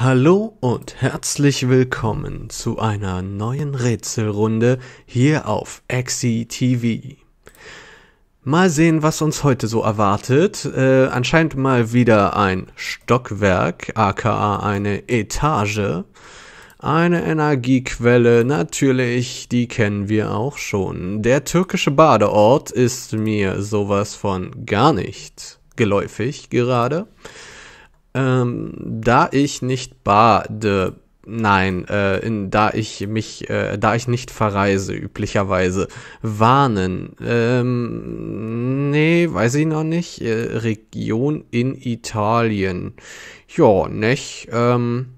Hallo und herzlich willkommen zu einer neuen Rätselrunde hier auf Axie TV. Mal sehen, was uns heute so erwartet. Äh, anscheinend mal wieder ein Stockwerk, aka eine Etage. Eine Energiequelle, natürlich, die kennen wir auch schon. Der türkische Badeort ist mir sowas von gar nicht geläufig gerade ähm, da ich nicht bade, nein, äh, in, da ich mich, äh, da ich nicht verreise, üblicherweise, warnen, ähm, nee, weiß ich noch nicht, äh, Region in Italien, ja, nech, ähm,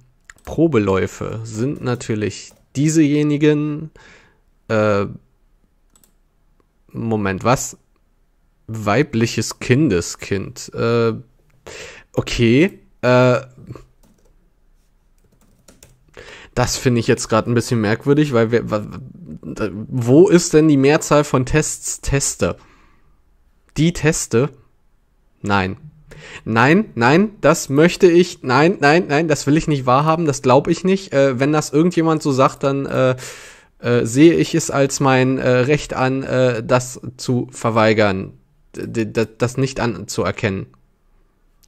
Probeläufe sind natürlich diesejenigen, äh, Moment, was? Weibliches Kindeskind, äh, okay, äh, das finde ich jetzt gerade ein bisschen merkwürdig, weil wir, wo ist denn die Mehrzahl von Tests Teste? Die Teste? Nein. Nein, nein, das möchte ich, nein, nein, nein, das will ich nicht wahrhaben, das glaube ich nicht. Äh, wenn das irgendjemand so sagt, dann äh, äh, sehe ich es als mein äh, Recht an, äh, das zu verweigern, das nicht anzuerkennen.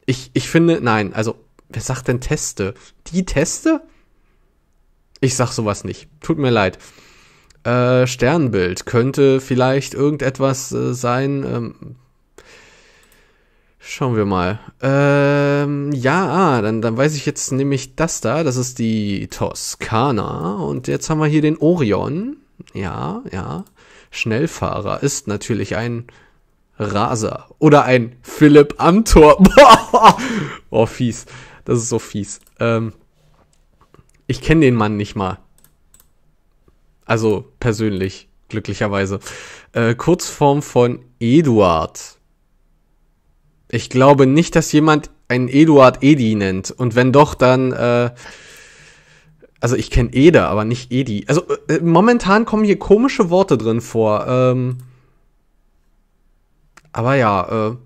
Ich, ich finde, nein, also, wer sagt denn Teste? Die Teste? Ich sag sowas nicht. Tut mir leid. Äh, Sternbild könnte vielleicht irgendetwas äh, sein. Ähm, schauen wir mal. Ähm, ja, ah, dann, dann weiß ich jetzt nämlich das da. Das ist die Toskana. Und jetzt haben wir hier den Orion. Ja, ja. Schnellfahrer ist natürlich ein Raser oder ein Philipp Amthor. Boah, oh, fies. Das ist so fies. Ähm, ich kenne den Mann nicht mal. Also persönlich, glücklicherweise. Äh, Kurzform von Eduard. Ich glaube nicht, dass jemand einen Eduard Edi nennt. Und wenn doch, dann. Äh, also ich kenne Eder, aber nicht Edi. Also äh, momentan kommen hier komische Worte drin vor. Ähm, aber ja, äh,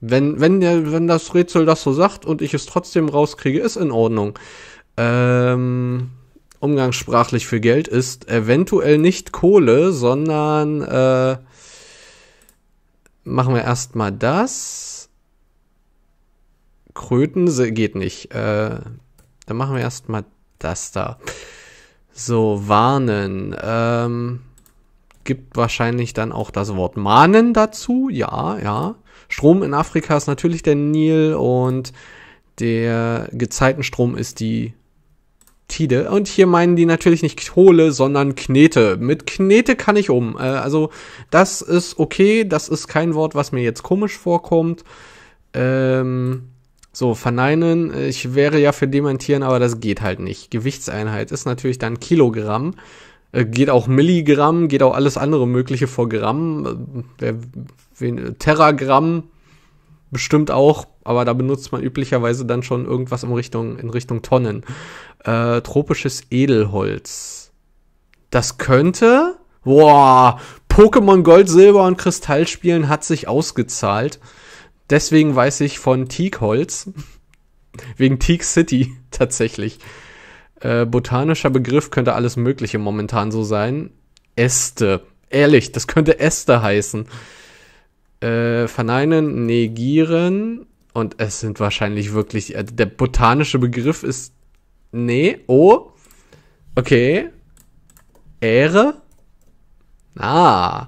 wenn, wenn, der, wenn das Rätsel das so sagt und ich es trotzdem rauskriege, ist in Ordnung. Ähm, umgangssprachlich für Geld ist eventuell nicht Kohle, sondern äh, machen wir erstmal das. Kröten geht nicht. Äh, dann machen wir erstmal das da. So, warnen. Ähm, gibt wahrscheinlich dann auch das Wort mahnen dazu. Ja, ja. Strom in Afrika ist natürlich der Nil und der Gezeitenstrom ist die Tide. Und hier meinen die natürlich nicht Kohle, sondern Knete. Mit Knete kann ich um. Äh, also das ist okay. Das ist kein Wort, was mir jetzt komisch vorkommt. Ähm, so, verneinen. Ich wäre ja für dementieren, aber das geht halt nicht. Gewichtseinheit ist natürlich dann Kilogramm. Äh, geht auch Milligramm, geht auch alles andere Mögliche vor Gramm. Äh, äh Terragramm bestimmt auch, aber da benutzt man üblicherweise dann schon irgendwas in Richtung, in Richtung Tonnen. Äh, tropisches Edelholz. Das könnte. Boah, Pokémon Gold, Silber und Kristall spielen hat sich ausgezahlt. Deswegen weiß ich von Teakholz. Wegen Teak City tatsächlich äh, botanischer Begriff könnte alles Mögliche momentan so sein. Äste. Ehrlich, das könnte Äste heißen. Äh, verneinen, negieren. Und es sind wahrscheinlich wirklich. Äh, der botanische Begriff ist. Nee. Oh. Okay. Ähre. Ah.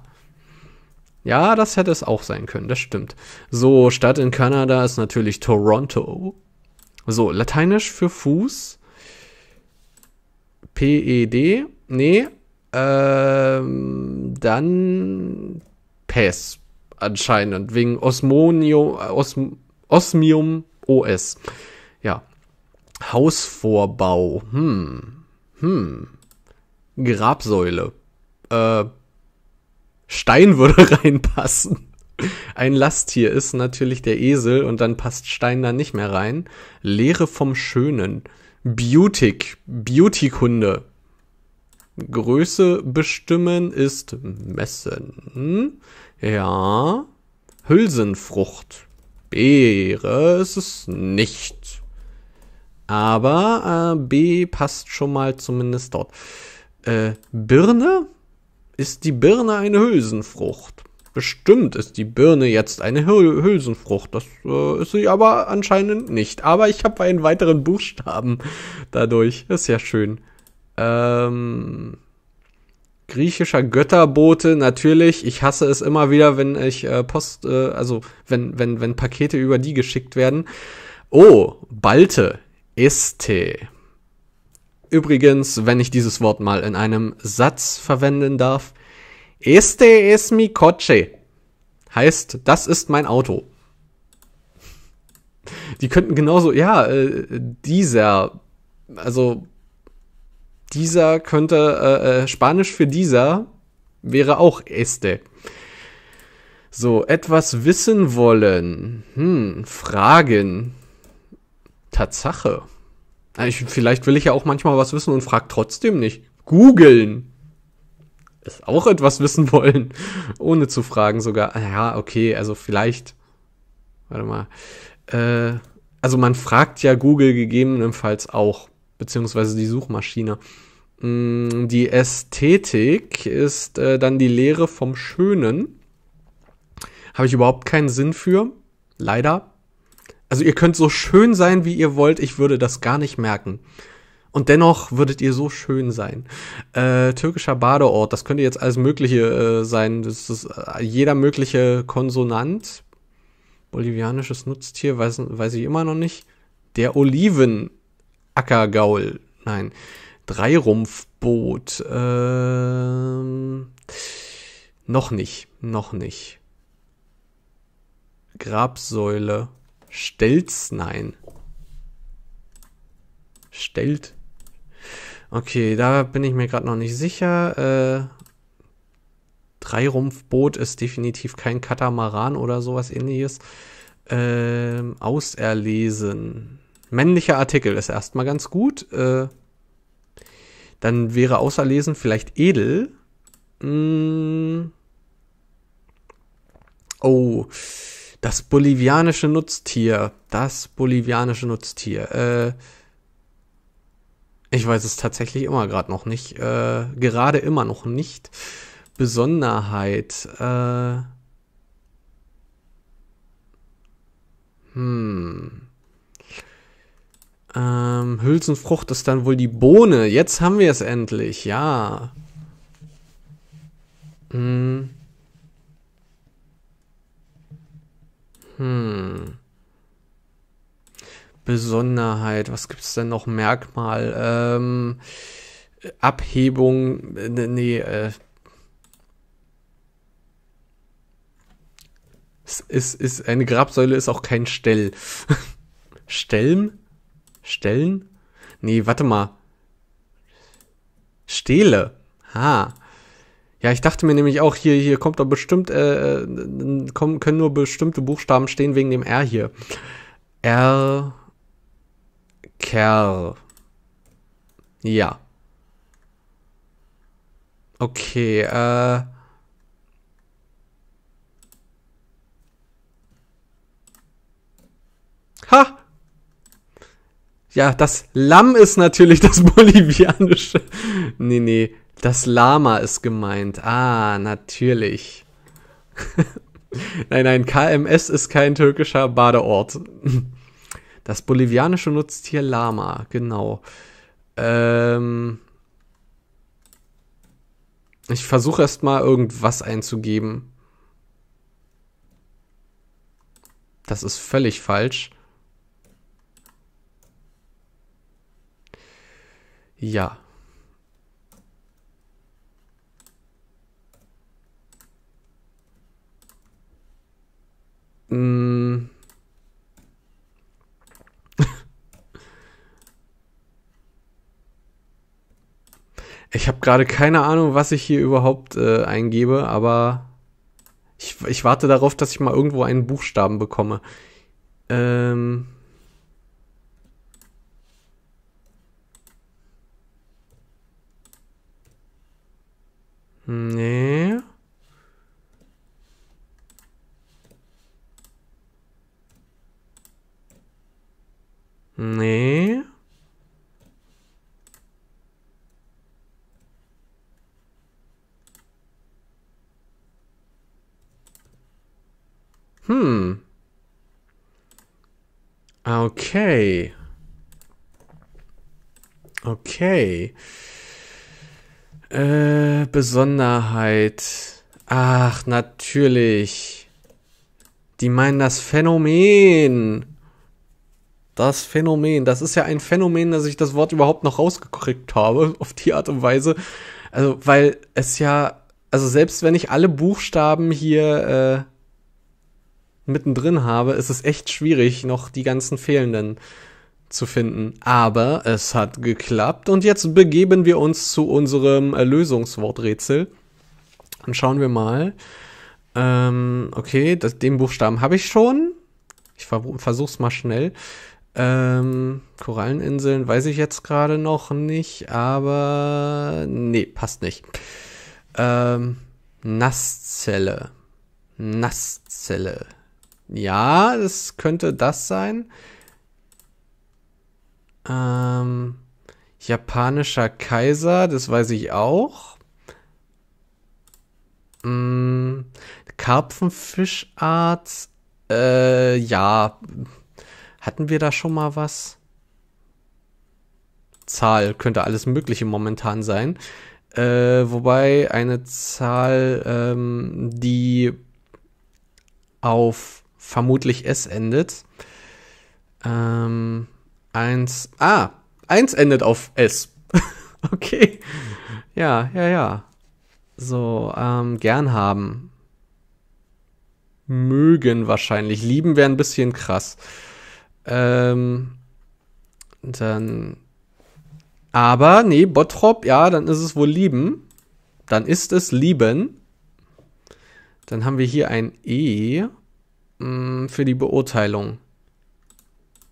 Ja, das hätte es auch sein können, das stimmt. So, Stadt in Kanada ist natürlich Toronto. So, lateinisch für Fuß PED, nee, ähm, dann PES anscheinend, wegen Osmonio, äh, Os, Osmium OS. Ja. Hausvorbau, hm, hm. Grabsäule, äh, Stein würde reinpassen. Ein Lasttier ist natürlich der Esel und dann passt Stein da nicht mehr rein. Lehre vom Schönen. Beautic, beauty Größe bestimmen ist messen. Ja. Hülsenfrucht. Beere ist es nicht. Aber äh, B passt schon mal zumindest dort. Äh, Birne? Ist die Birne eine Hülsenfrucht? Bestimmt ist die Birne jetzt eine Hülsenfrucht. Das äh, ist sie aber anscheinend nicht. Aber ich habe einen weiteren Buchstaben dadurch. Das ist ja schön. Ähm, griechischer Götterbote, natürlich. Ich hasse es immer wieder, wenn ich äh, Post, äh, also wenn, wenn, wenn Pakete über die geschickt werden. Oh, Balte. Este. Übrigens, wenn ich dieses Wort mal in einem Satz verwenden darf, Este es mi coche. Heißt, das ist mein Auto. Die könnten genauso, ja, äh, dieser, also dieser könnte, äh, äh Spanisch für dieser wäre auch este. So, etwas wissen wollen. Hm, fragen. Tatsache. Ah, ich, vielleicht will ich ja auch manchmal was wissen und frag trotzdem nicht. Googeln es auch etwas wissen wollen, ohne zu fragen sogar. Ja, okay, also vielleicht. Warte mal. Äh, also man fragt ja Google gegebenenfalls auch, beziehungsweise die Suchmaschine. Mm, die Ästhetik ist äh, dann die Lehre vom Schönen. Habe ich überhaupt keinen Sinn für. Leider. Also ihr könnt so schön sein, wie ihr wollt. Ich würde das gar nicht merken und dennoch würdet ihr so schön sein. Äh, türkischer Badeort, das könnte jetzt alles Mögliche äh, sein. Das ist äh, jeder mögliche Konsonant. Bolivianisches Nutztier, weiß, weiß ich immer noch nicht. Der Olivenackergaul. Nein. Dreirumpfboot. Ähm, noch nicht. Noch nicht. Grabsäule. Stelz? Nein. Stellt Okay, da bin ich mir gerade noch nicht sicher. Äh, Dreirumpfboot ist definitiv kein Katamaran oder sowas ähnliches. Ähm, auserlesen. Männlicher Artikel ist erstmal ganz gut. Äh, dann wäre auserlesen vielleicht edel. Mm. Oh, das bolivianische Nutztier. Das bolivianische Nutztier. Äh, ich weiß es tatsächlich immer gerade noch nicht. Äh, gerade immer noch nicht. Besonderheit. Äh, hm. Ähm, Hülsenfrucht ist dann wohl die Bohne. Jetzt haben wir es endlich. Ja. Hm. Hm. Besonderheit, was gibt es denn noch? Merkmal, ähm, Abhebung, äh, nee, äh, ist, ist, eine Grabsäule ist auch kein Stell. Stellen? Stellen? Nee, warte mal. Stele. Ha. Ja, ich dachte mir nämlich auch, hier, hier kommt doch bestimmt, äh, äh kommen, können nur bestimmte Buchstaben stehen wegen dem R hier. R. Kerl. Ja. Okay, äh. Ha! Ja, das Lamm ist natürlich das bolivianische. nee, nee, das Lama ist gemeint. Ah, natürlich. nein, nein, KMS ist kein türkischer Badeort. Das bolivianische Nutztier Lama, genau. Ähm ich versuche erst mal irgendwas einzugeben. Das ist völlig falsch. Ja. Mm. Ich habe gerade keine Ahnung, was ich hier überhaupt äh, eingebe, aber ich, ich warte darauf, dass ich mal irgendwo einen Buchstaben bekomme. Ähm. Hm. Okay. Okay. Äh, Besonderheit. Ach, natürlich. Die meinen das Phänomen. Das Phänomen. Das ist ja ein Phänomen, dass ich das Wort überhaupt noch rausgekriegt habe. Auf die Art und Weise. Also, weil es ja. Also, selbst wenn ich alle Buchstaben hier. Äh, mittendrin habe, ist es echt schwierig, noch die ganzen fehlenden zu finden. Aber es hat geklappt und jetzt begeben wir uns zu unserem Erlösungsworträtsel. Und schauen wir mal. Ähm, okay, das, den Buchstaben habe ich schon. Ich ver versuch's mal schnell. Ähm, Koralleninseln weiß ich jetzt gerade noch nicht, aber nee, passt nicht. Ähm, Nasszelle. Nasszelle. Ja, das könnte das sein. Ähm, japanischer Kaiser, das weiß ich auch. Mhm, Karpfenfischart, äh, ja. Hatten wir da schon mal was? Zahl könnte alles Mögliche momentan sein. Äh, wobei eine Zahl, ähm, die auf vermutlich S endet. Ähm, eins. Ah, eins endet auf S. okay. Ja, ja, ja. So, ähm, gern haben. Mögen wahrscheinlich. Lieben wäre ein bisschen krass. Ähm, dann. Aber, nee, Bottrop, ja, dann ist es wohl lieben. Dann ist es lieben. Dann haben wir hier ein E mh, mm, für die Beurteilung.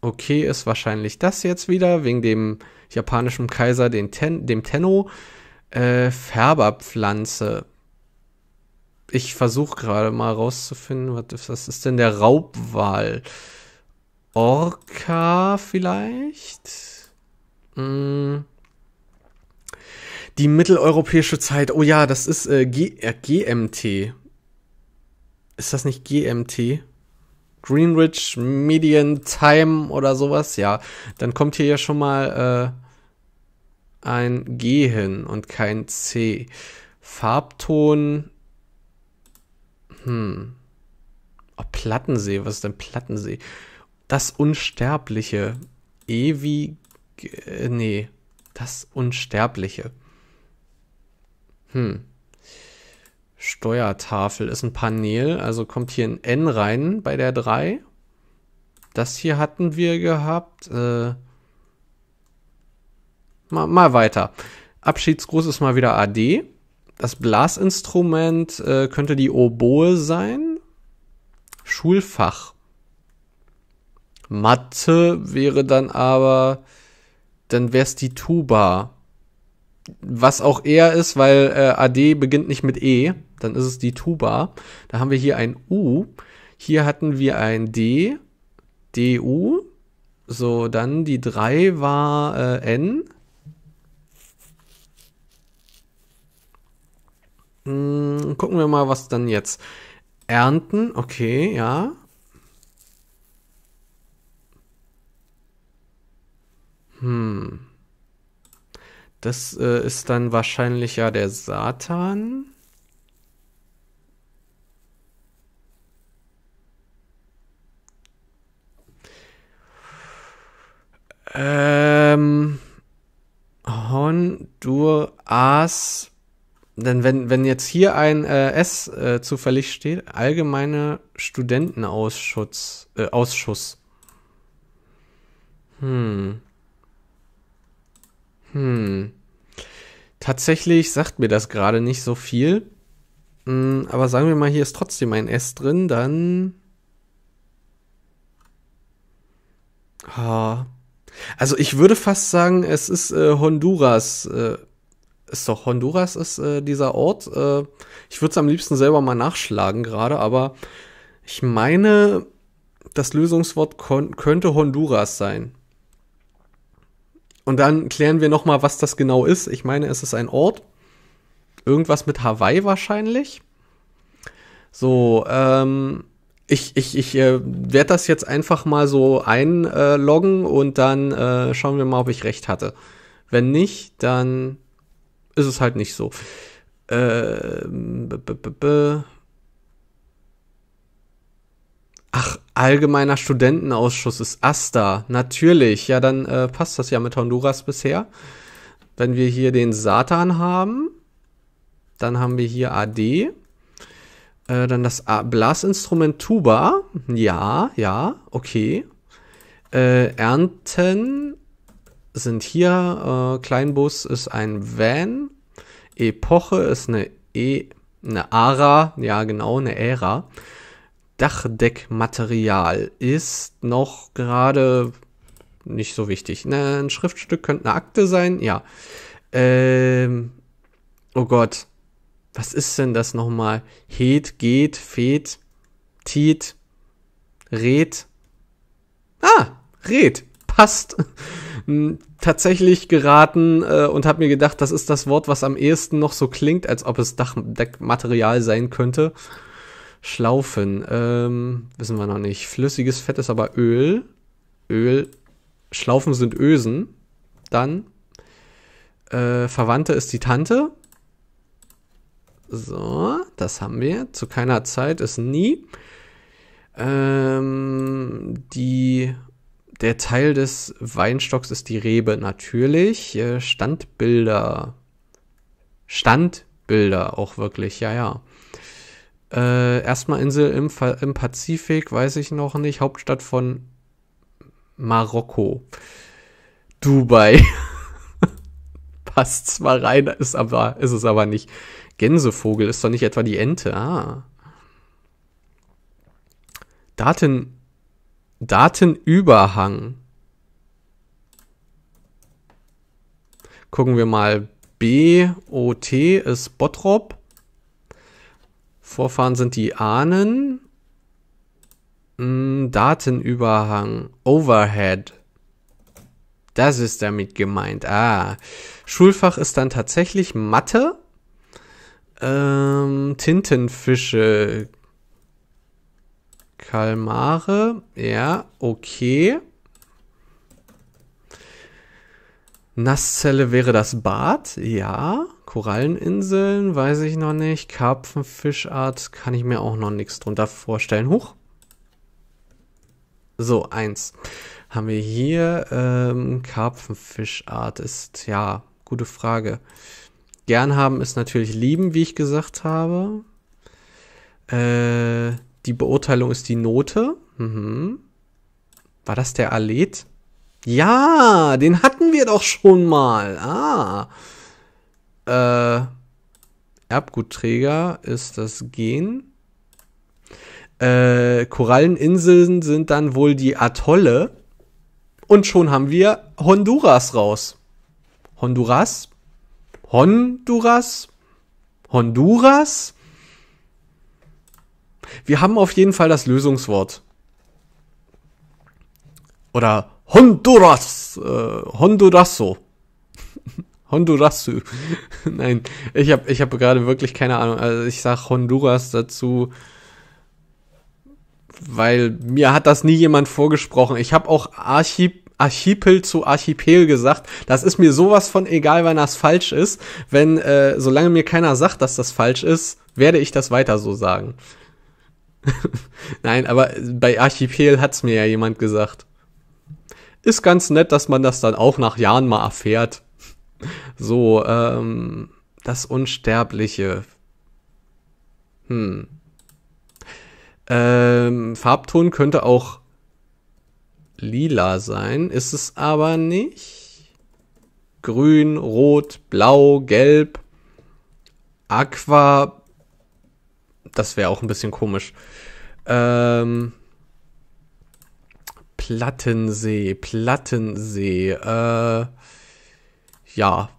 Okay ist wahrscheinlich das jetzt wieder, wegen dem japanischen Kaiser, Ten, dem Tenno. Äh, Färberpflanze. Ich versuche gerade mal rauszufinden, was ist, was ist denn der Raubwal? Orca vielleicht? Hm. Die mitteleuropäische Zeit. Oh ja, das ist äh, G äh, GMT. Ist das nicht GMT? Greenwich Median Time oder sowas, ja, dann kommt hier ja schon mal äh, ein G hin und kein C. Farbton. Hm. Oh, Plattensee, was ist denn Plattensee? Das Unsterbliche. Ewig. Äh, nee, das Unsterbliche. Hm. Steuertafel ist ein Panel, also kommt hier ein N rein bei der 3. Das hier hatten wir gehabt. Äh, mal, mal, weiter. Abschiedsgruß ist mal wieder AD. Das Blasinstrument äh, könnte die Oboe sein. Schulfach. Mathe wäre dann aber, dann wäre es die Tuba. Was auch eher ist, weil äh, AD beginnt nicht mit E dann ist es die Tuba. Da haben wir hier ein U, hier hatten wir ein D, DU, so dann die 3 war äh, N. Hm, gucken wir mal, was dann jetzt. Ernten, okay, ja. Hm. Das äh, ist dann wahrscheinlich ja der Satan. Ähm, Honduras. Denn wenn, wenn jetzt hier ein äh, S äh, zufällig steht, allgemeiner Studentenausschuss. Äh, Ausschuss. Hm. Hm. Tatsächlich sagt mir das gerade nicht so viel. Hm, aber sagen wir mal, hier ist trotzdem ein S drin, dann. Ah. Also ich würde fast sagen, es ist äh, Honduras. Äh, ist doch Honduras ist äh, dieser Ort. Äh, ich würde es am liebsten selber mal nachschlagen gerade, aber ich meine, das Lösungswort könnte Honduras sein. Und dann klären wir noch mal, was das genau ist. Ich meine, es ist ein Ort. Irgendwas mit Hawaii wahrscheinlich. So, ähm, ich, ich, ich äh, werde das jetzt einfach mal so einloggen äh, und dann äh, schauen wir mal, ob ich recht hatte. Wenn nicht, dann ist es halt nicht so. Ähm, b -b -b -b Ach, allgemeiner Studentenausschuss ist ASTA. Natürlich. Ja, dann äh, passt das ja mit Honduras bisher. Wenn wir hier den Satan haben, dann haben wir hier AD. Äh, dann das Blasinstrument Tuba. Ja, ja, okay. Äh, Ernten sind hier. Äh, Kleinbus ist ein Van. Epoche ist eine E, eine Ara. Ja, genau, eine Ära. Dachdeckmaterial ist noch gerade nicht so wichtig. Ne, ein Schriftstück könnte eine Akte sein. Ja. Ähm, oh Gott was ist denn das nochmal? Het, geht, fet, tiet, red. Ah, red. Passt. Hm, tatsächlich geraten äh, und habe mir gedacht, das ist das Wort, was am ehesten noch so klingt, als ob es Dachdeckmaterial sein könnte. Schlaufen, ähm, wissen wir noch nicht. Flüssiges Fett ist aber Öl. Öl. Schlaufen sind Ösen. Dann äh, Verwandte ist die Tante. So, das haben wir. Zu keiner Zeit ist nie. Ähm, die, der Teil des Weinstocks ist die Rebe natürlich. Äh, Standbilder. Standbilder auch wirklich, ja, ja. Äh, erstmal Insel im, im, Pazifik, weiß ich noch nicht. Hauptstadt von Marokko. Dubai. Passt zwar rein, ist, aber, ist es aber nicht. Gänsevogel ist doch nicht etwa die Ente. Ah. Daten, Datenüberhang. Gucken wir mal. BOT ist Bottrop. Vorfahren sind die Ahnen. Mm, Datenüberhang. Overhead. Das ist damit gemeint. Ah. Schulfach ist dann tatsächlich Mathe. Ähm, Tintenfische. Kalmare. Ja, okay. Nasszelle wäre das Bad. Ja. Koralleninseln, weiß ich noch nicht. Karpfenfischart kann ich mir auch noch nichts drunter vorstellen. Huch. So, eins. Haben wir hier ähm, Karpfenfischart ist, ja, gute Frage. Gern haben ist natürlich lieben, wie ich gesagt habe. Äh, die Beurteilung ist die Note. Mhm. War das der Alet? Ja, den hatten wir doch schon mal. Ah. Äh, Erbgutträger ist das Gen. Äh, Koralleninseln sind dann wohl die Atolle. Und schon haben wir Honduras raus. Honduras Honduras? Honduras? Wir haben auf jeden Fall das Lösungswort. Oder Honduras. Äh, Hondurasso. Hondurasu. Nein, ich habe ich hab gerade wirklich keine Ahnung. Also ich sage Honduras dazu, weil mir hat das nie jemand vorgesprochen. Ich habe auch Archip Archipel zu Archipel gesagt. Das ist mir sowas von egal, wann das falsch ist. Wenn, äh, solange mir keiner sagt, dass das falsch ist, werde ich das weiter so sagen. Nein, aber bei Archipel hat's mir ja jemand gesagt. Ist ganz nett, dass man das dann auch nach Jahren mal erfährt. So, ähm, das Unsterbliche. Hm. Ähm, Farbton könnte auch lila sein, ist es aber nicht. Grün, rot, blau, gelb. Aqua. Das wäre auch ein bisschen komisch. Ähm, Plattensee, Plattensee. Äh, ja.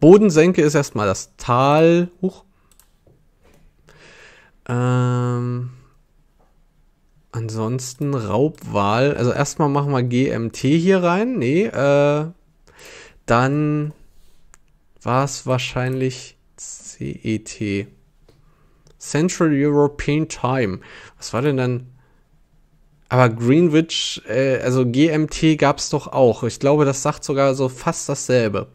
Bodensenke ist erstmal das Tal. Huch. Ähm. Ansonsten Raubwahl. Also erstmal machen wir GMT hier rein. Nee, äh, dann war es wahrscheinlich CET. Central European Time. Was war denn dann? Aber Greenwich, äh, also GMT gab es doch auch. Ich glaube, das sagt sogar so fast dasselbe.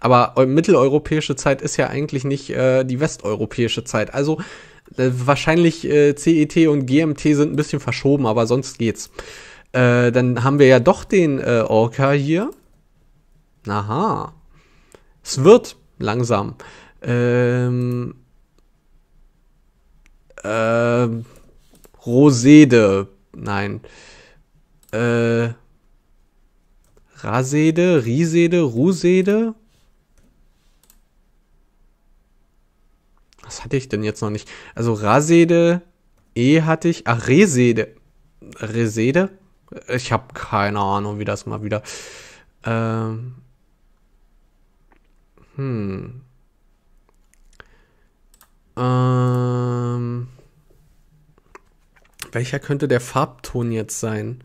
Aber mitteleuropäische Zeit ist ja eigentlich nicht äh, die westeuropäische Zeit. Also äh, wahrscheinlich äh, CET und GMT sind ein bisschen verschoben, aber sonst geht's. Äh, dann haben wir ja doch den äh, Orca hier. Aha. Es wird langsam. Ähm, äh, Rosede. Nein. Äh, Rasede, Risede, Rusede. was hatte ich denn jetzt noch nicht? Also Rasede, E hatte ich. Ach, Resede. Resede? Ich habe keine Ahnung, wie das mal wieder. Ähm. Hm. Ähm. Welcher könnte der Farbton jetzt sein?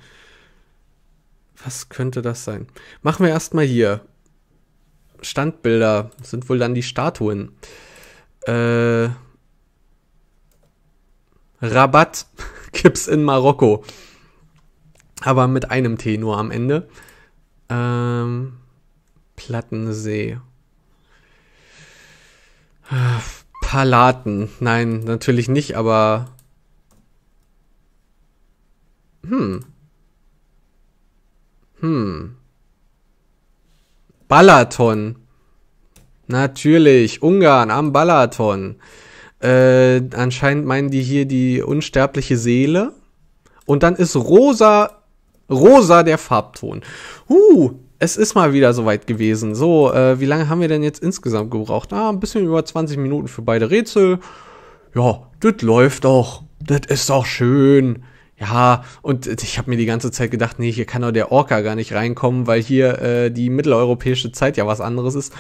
Was könnte das sein? Machen wir erstmal hier. Standbilder sind wohl dann die Statuen. Äh, Rabatt gibt's in Marokko. Aber mit einem T nur am Ende. Ähm, Plattensee. Ah, Palaten. Nein, natürlich nicht, aber. Hm. Hm. Balaton. Natürlich, Ungarn am Balaton. Äh, anscheinend meinen die hier die unsterbliche Seele. Und dann ist rosa, rosa der Farbton. Huh, es ist mal wieder soweit gewesen. So, äh, wie lange haben wir denn jetzt insgesamt gebraucht? Ah, ein bisschen über 20 Minuten für beide Rätsel. Ja, das läuft doch. Das ist doch schön. Ja, und ich habe mir die ganze Zeit gedacht, nee, hier kann doch der Orca gar nicht reinkommen, weil hier äh, die mitteleuropäische Zeit ja was anderes ist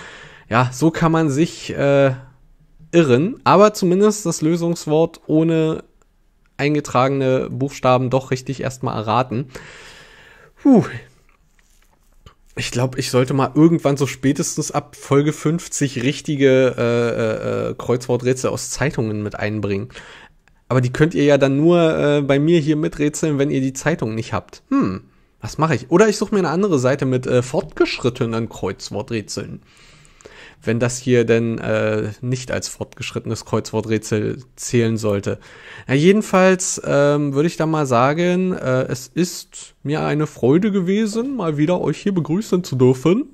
ja, so kann man sich äh, irren, aber zumindest das Lösungswort ohne eingetragene Buchstaben doch richtig erstmal erraten. Puh. Ich glaube, ich sollte mal irgendwann so spätestens ab Folge 50 richtige äh, äh, äh, Kreuzworträtsel aus Zeitungen mit einbringen. Aber die könnt ihr ja dann nur äh, bei mir hier miträtseln, wenn ihr die Zeitung nicht habt. Hm, was mache ich? Oder ich suche mir eine andere Seite mit äh, fortgeschrittenen Kreuzworträtseln wenn das hier denn äh, nicht als fortgeschrittenes Kreuzworträtsel zählen sollte. Ja, jedenfalls ähm, würde ich da mal sagen, äh, es ist mir eine Freude gewesen, mal wieder euch hier begrüßen zu dürfen.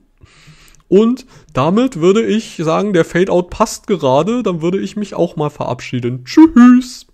Und damit würde ich sagen, der Fadeout passt gerade, dann würde ich mich auch mal verabschieden. Tschüss!